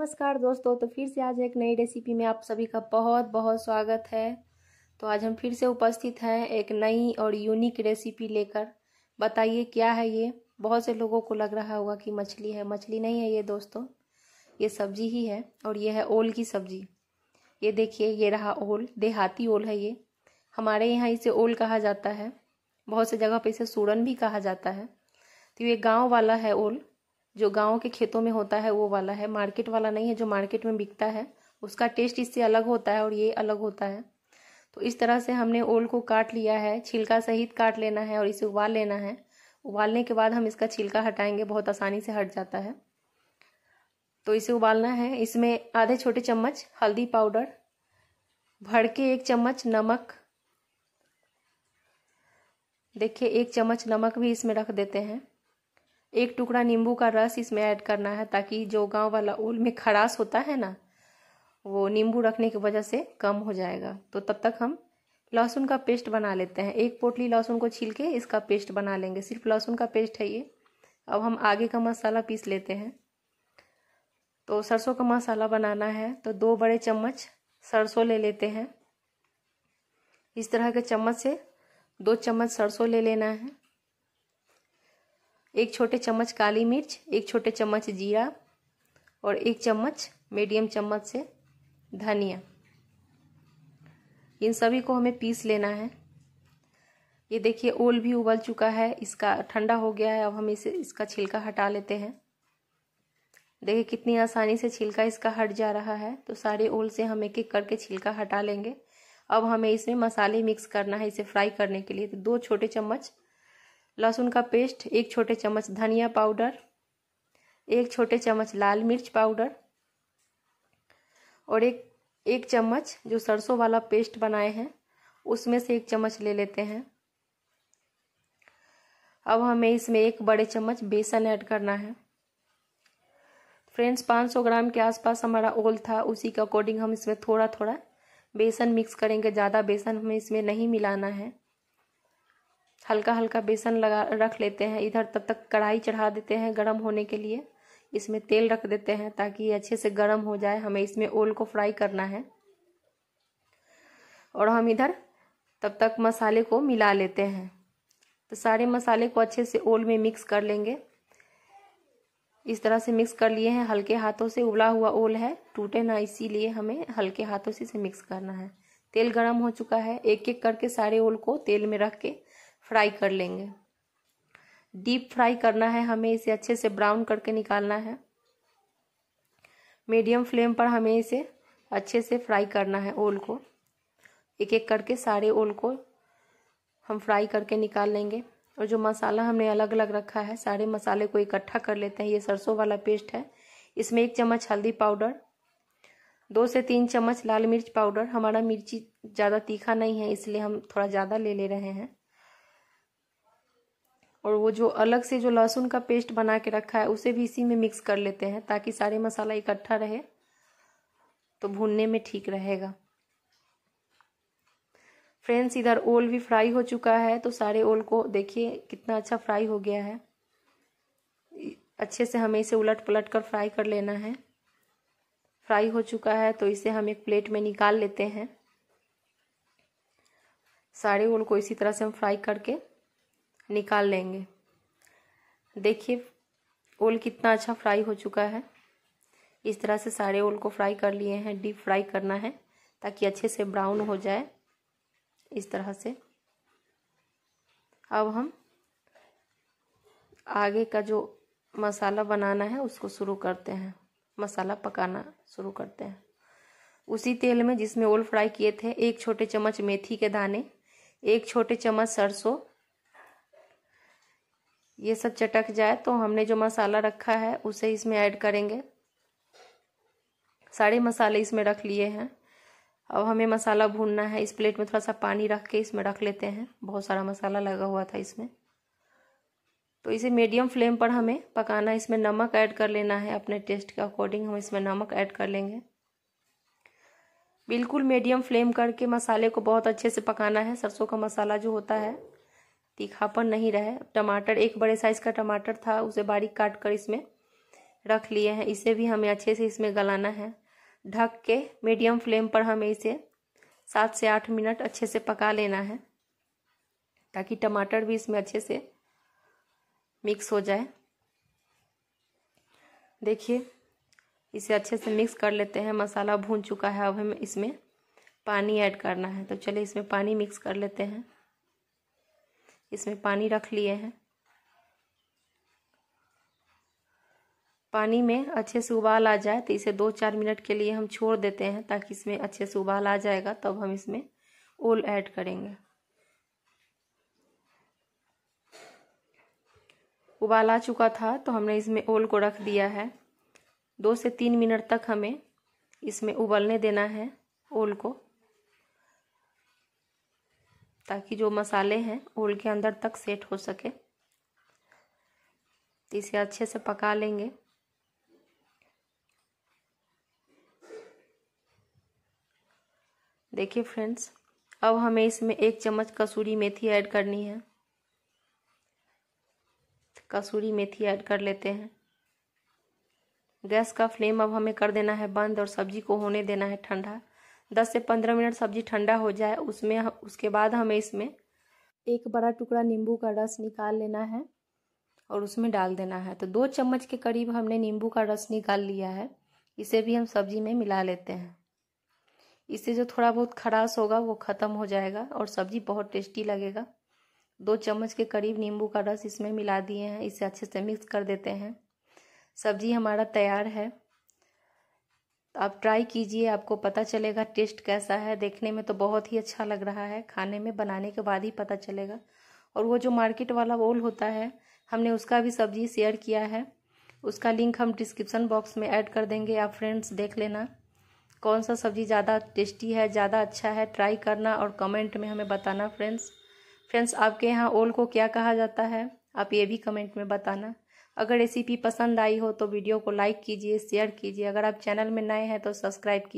नमस्कार दोस्तों तो फिर से आज एक नई रेसिपी में आप सभी का बहुत बहुत स्वागत है तो आज हम फिर से उपस्थित हैं एक नई और यूनिक रेसिपी लेकर बताइए क्या है ये बहुत से लोगों को लग रहा होगा कि मछली है मछली नहीं है ये दोस्तों ये सब्जी ही है और ये है ओल की सब्जी ये देखिए ये रहा ओल देहाती ओल है ये हमारे यहाँ इसे ओल कहा जाता है बहुत से जगह पर इसे सूरन भी कहा जाता है तो ये गाँव वाला है ओल जो गाँव के खेतों में होता है वो वाला है मार्केट वाला नहीं है जो मार्केट में बिकता है उसका टेस्ट इससे अलग होता है और ये अलग होता है तो इस तरह से हमने ओल को काट लिया है छिलका सहित काट लेना है और इसे उबाल लेना है उबालने के बाद हम इसका छिलका हटाएंगे बहुत आसानी से हट जाता है तो इसे उबालना है इसमें आधे छोटे चम्मच हल्दी पाउडर भर के एक चम्मच नमक देखिए एक चम्मच नमक भी इसमें रख देते हैं एक टुकड़ा नींबू का रस इसमें ऐड करना है ताकि जो गांव वाला ओल में खड़ास होता है ना वो नींबू रखने की वजह से कम हो जाएगा तो तब तक हम लहसुन का पेस्ट बना लेते हैं एक पोटली लहसुन को छील के इसका पेस्ट बना लेंगे सिर्फ लहसुन का पेस्ट है ये अब हम आगे का मसाला पीस लेते हैं तो सरसों का मसाला बनाना है तो दो बड़े चम्मच सरसों ले लेते हैं इस तरह के चम्मच से दो चम्मच सरसों ले लेना है एक छोटे चम्मच काली मिर्च एक छोटे चम्मच जीरा और एक चम्मच मीडियम चम्मच से धनिया इन सभी को हमें पीस लेना है ये देखिए ओल भी उबल चुका है इसका ठंडा हो गया है अब हम इसे इसका छिलका हटा लेते हैं देखिए कितनी आसानी से छिलका इसका हट जा रहा है तो सारे ओल से हम एक एक करके छिलका हटा लेंगे अब हमें इसमें मसाले मिक्स करना है इसे फ्राई करने के लिए तो दो छोटे चम्मच लहसुन का पेस्ट एक छोटे चम्मच धनिया पाउडर एक छोटे चम्मच लाल मिर्च पाउडर और एक एक चम्मच जो सरसों वाला पेस्ट बनाए हैं उसमें से एक चम्मच ले लेते हैं अब हमें इसमें एक बड़े चम्मच बेसन ऐड करना है फ्रेंड्स 500 ग्राम के आसपास हमारा ओल था उसी के अकॉर्डिंग हम इसमें थोड़ा थोड़ा बेसन मिक्स करेंगे ज़्यादा बेसन हमें इसमें नहीं मिलाना है हल्का हल्का बेसन लगा रख लेते हैं इधर तब तक कढ़ाई चढ़ा देते हैं गर्म होने के लिए इसमें तेल रख देते हैं ताकि ये अच्छे से गर्म हो जाए हमें इसमें ओल को फ्राई करना है और हम इधर तब तक मसाले को मिला लेते हैं तो सारे मसाले को अच्छे से ओल में मिक्स कर लेंगे इस तरह से मिक्स कर लिए हैं हल्के हाथों से उबला हुआ ओल है टूटे ना इसीलिए हमें हल्के हाथों से इसे मिक्स करना है तेल गर्म हो चुका है एक एक करके सारे ओल को तेल में रख के फ्राई कर लेंगे डीप फ्राई करना है हमें इसे अच्छे से ब्राउन करके निकालना है मीडियम फ्लेम पर हमें इसे अच्छे से फ्राई करना है ओल को एक एक करके सारे ओल को हम फ्राई करके निकाल लेंगे और जो मसाला हमने अलग अलग रखा है सारे मसाले को इकट्ठा कर लेते हैं ये सरसों वाला पेस्ट है इसमें एक चम्मच हल्दी पाउडर दो से तीन चम्मच लाल मिर्च पाउडर हमारा मिर्ची ज़्यादा तीखा नहीं है इसलिए हम थोड़ा ज़्यादा ले ले रहे हैं और वो जो अलग से जो लहसुन का पेस्ट बना के रखा है उसे भी इसी में मिक्स कर लेते हैं ताकि सारे मसाला इकट्ठा रहे तो भूनने में ठीक रहेगा फ्रेंड्स इधर ओल भी फ्राई हो चुका है तो सारे ओल को देखिए कितना अच्छा फ्राई हो गया है अच्छे से हमें इसे उलट पलट कर फ्राई कर लेना है फ्राई हो चुका है तो इसे हम एक प्लेट में निकाल लेते हैं सारे ओल को इसी तरह से हम फ्राई करके निकाल लेंगे देखिए ओल कितना अच्छा फ्राई हो चुका है इस तरह से सारे ओल को फ्राई कर लिए हैं डीप फ्राई करना है ताकि अच्छे से ब्राउन हो जाए इस तरह से अब हम आगे का जो मसाला बनाना है उसको शुरू करते हैं मसाला पकाना शुरू करते हैं उसी तेल में जिसमें ओल फ्राई किए थे एक छोटे चम्मच मेथी के दाने एक छोटे चम्मच सरसों ये सब चटक जाए तो हमने जो मसाला रखा है उसे इसमें ऐड करेंगे सारे मसाले इसमें रख लिए हैं अब हमें मसाला भूनना है इस प्लेट में थोड़ा सा पानी रख के इसमें रख लेते हैं बहुत सारा मसाला लगा हुआ था इसमें तो इसे मीडियम फ्लेम पर हमें पकाना है इसमें नमक ऐड कर लेना है अपने टेस्ट के अकॉर्डिंग हम इसमें नमक ऐड कर लेंगे बिल्कुल मीडियम फ्लेम करके मसाले को बहुत अच्छे से पकाना है सरसों का मसाला जो होता है तीखापन नहीं रहे टमाटर एक बड़े साइज का टमाटर था उसे बारीक काट कर इसमें रख लिए हैं इसे भी हमें अच्छे से इसमें गलाना है ढक के मीडियम फ्लेम पर हमें इसे सात से आठ मिनट अच्छे से पका लेना है ताकि टमाटर भी इसमें अच्छे से मिक्स हो जाए देखिए इसे अच्छे से मिक्स कर लेते हैं मसाला भून चुका है अब हमें इसमें पानी ऐड करना है तो चलिए इसमें पानी मिक्स कर लेते हैं इसमें पानी रख लिए हैं पानी में अच्छे से उबाल आ जाए तो इसे दो चार मिनट के लिए हम छोड़ देते हैं ताकि इसमें अच्छे से उबाल आ जाएगा तब हम इसमें ओल ऐड करेंगे उबाल आ चुका था तो हमने इसमें ओल को रख दिया है दो से तीन मिनट तक हमें इसमें उबलने देना है ओल को ताकि जो मसाले हैं ओल के अंदर तक सेट हो सके तो इसे अच्छे से पका लेंगे देखिए फ्रेंड्स अब हमें इसमें एक चम्मच कसूरी मेथी ऐड करनी है कसूरी मेथी ऐड कर लेते हैं गैस का फ्लेम अब हमें कर देना है बंद और सब्जी को होने देना है ठंडा 10 से 15 मिनट सब्जी ठंडा हो जाए उसमें उसके बाद हमें इसमें एक बड़ा टुकड़ा नींबू का रस निकाल लेना है और उसमें डाल देना है तो दो चम्मच के करीब हमने नींबू का रस निकाल लिया है इसे भी हम सब्जी में मिला लेते हैं इससे जो थोड़ा बहुत खराश होगा वो ख़त्म हो जाएगा और सब्जी बहुत टेस्टी लगेगा दो चम्मच के करीब नींबू का रस इसमें मिला दिए हैं इसे अच्छे से मिक्स कर देते हैं सब्जी हमारा तैयार है आप ट्राई कीजिए आपको पता चलेगा टेस्ट कैसा है देखने में तो बहुत ही अच्छा लग रहा है खाने में बनाने के बाद ही पता चलेगा और वो जो मार्केट वाला ओल होता है हमने उसका भी सब्जी शेयर किया है उसका लिंक हम डिस्क्रिप्सन बॉक्स में ऐड कर देंगे आप फ्रेंड्स देख लेना कौन सा सब्ज़ी ज़्यादा टेस्टी है ज़्यादा अच्छा है ट्राई करना और कमेंट में हमें बताना फ्रेंड्स फ्रेंड्स आपके यहाँ ओल को क्या कहा जाता है आप ये भी कमेंट में बताना अगर रेसिपी पसंद आई हो तो वीडियो को लाइक कीजिए शेयर कीजिए अगर आप चैनल में नए हैं तो सब्सक्राइब कीजिए